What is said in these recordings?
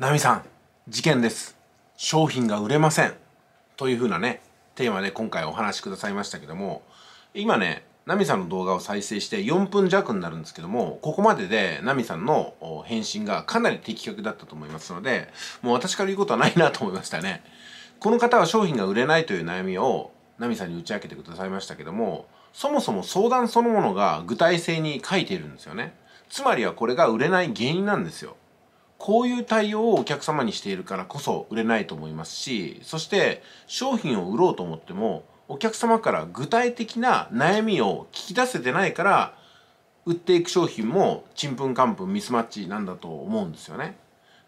ナミさん事件です商品が売れませんというふうなねテーマで今回お話しくださいましたけども今ねナミさんの動画を再生して4分弱になるんですけどもここまででナミさんの返信がかなり的確だったと思いますのでもう私から言うことはないなと思いましたねこの方は商品が売れないという悩みをナミさんに打ち明けてくださいましたけどもそもそも相談そのものが具体性に書いているんですよねつまりはこれが売れない原因なんですよこういう対応をお客様にしているからこそ売れないと思いますし、そして商品を売ろうと思っても、お客様から具体的な悩みを聞き出せてないから、売っていく商品もちんぷんかんぷんミスマッチなんだと思うんですよね。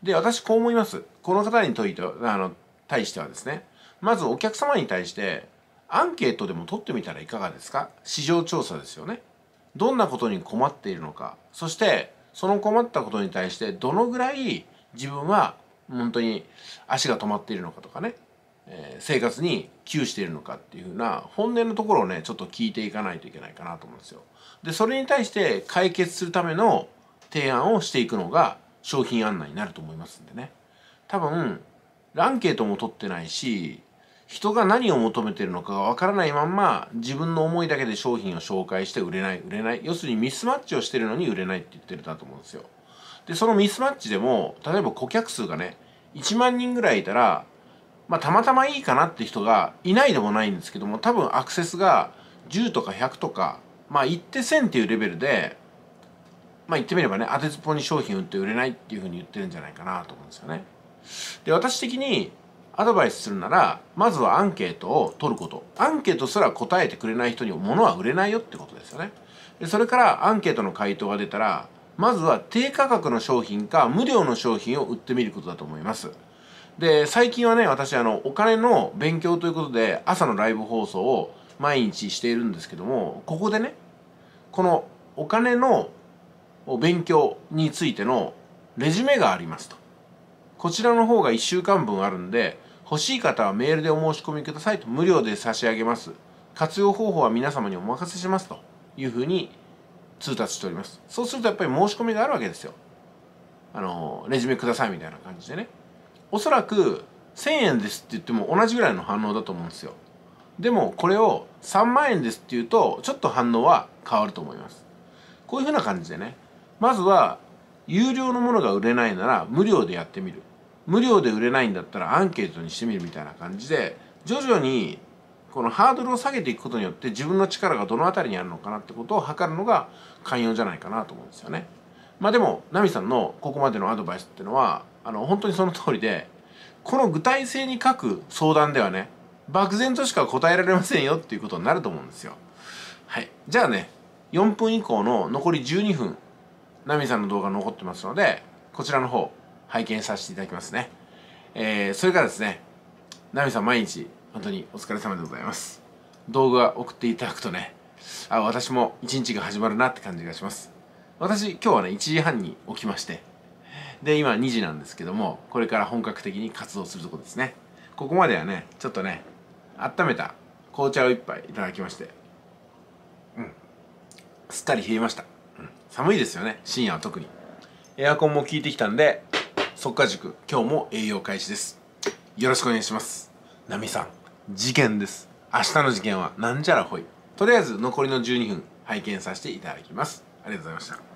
で、私こう思います。この方にといてあの、対してはですね、まずお客様に対して、アンケートでも取ってみたらいかがですか市場調査ですよね。どんなことに困っているのか、そしてその困ったことに対してどのぐらい自分は本当に足が止まっているのかとかね、えー、生活に窮しているのかっていうふうな本音のところをねちょっと聞いていかないといけないかなと思うんですよ。でそれに対して解決するための提案をしていくのが商品案内になると思いますんでね。多分アンケートも取ってないし人が何を求めてるのかがわからないまんま自分の思いだけで商品を紹介して売れない売れない要するにミスマッチをしてるのに売れないって言ってるんだと思うんですよでそのミスマッチでも例えば顧客数がね1万人ぐらいいたらまあたまたまいいかなって人がいないでもないんですけども多分アクセスが10とか100とかまあって1000っていうレベルでまあ言ってみればね当てずっぽに商品売って売れないっていうふうに言ってるんじゃないかなと思うんですよねで私的にアドバイスするならまずはアンケートを取ることアンケートすら答えてくれない人に物は売れないよってことですよねでそれからアンケートの回答が出たらまずは低価格の商品か無料の商品を売ってみることだと思いますで最近はね私あのお金の勉強ということで朝のライブ放送を毎日しているんですけどもここでねこのお金の勉強についてのレジュメがありますとこちらの方が1週間分あるんで欲しい方はメールでお申し込みくださいと無料で差し上げます。活用方法は皆様にお任せしますというふうに通達しております。そうするとやっぱり申し込みがあるわけですよ。あの、レジュメくださいみたいな感じでね。おそらく1000円ですって言っても同じぐらいの反応だと思うんですよ。でもこれを3万円ですって言うとちょっと反応は変わると思います。こういうふうな感じでね。まずは有料のものが売れないなら無料でやってみる。無料で売れないんだったらアンケートにしてみるみたいな感じで徐々にこのハードルを下げていくことによって自分の力がどの辺りにあるのかなってことを測るのが寛容じゃないかなと思うんですよね。まあでもナミさんのここまでのアドバイスっていうのはあの本当にその通りでこの具体性に書く相談ではね漠然としか答えられませんよっていうことになると思うんですよ。はい、じゃあね4分以降の残り12分ナミさんの動画残ってますのでこちらの方拝見させていただきますね。えー、それからですね、ナミさん毎日、本当にお疲れ様でございます。動画送っていただくとね、あ、私も一日が始まるなって感じがします。私、今日はね、1時半に起きまして、で、今2時なんですけども、これから本格的に活動するとこですね。ここまではね、ちょっとね、温めた紅茶を1杯いただきまして、うん、すっかり冷えました。うん、寒いですよね、深夜は特に。エアコンも効いてきたんで、速稼塾今日も栄養開始ですよろしくお願いしますナミさん事件です明日の事件はなんじゃらほいとりあえず残りの12分拝見させていただきますありがとうございました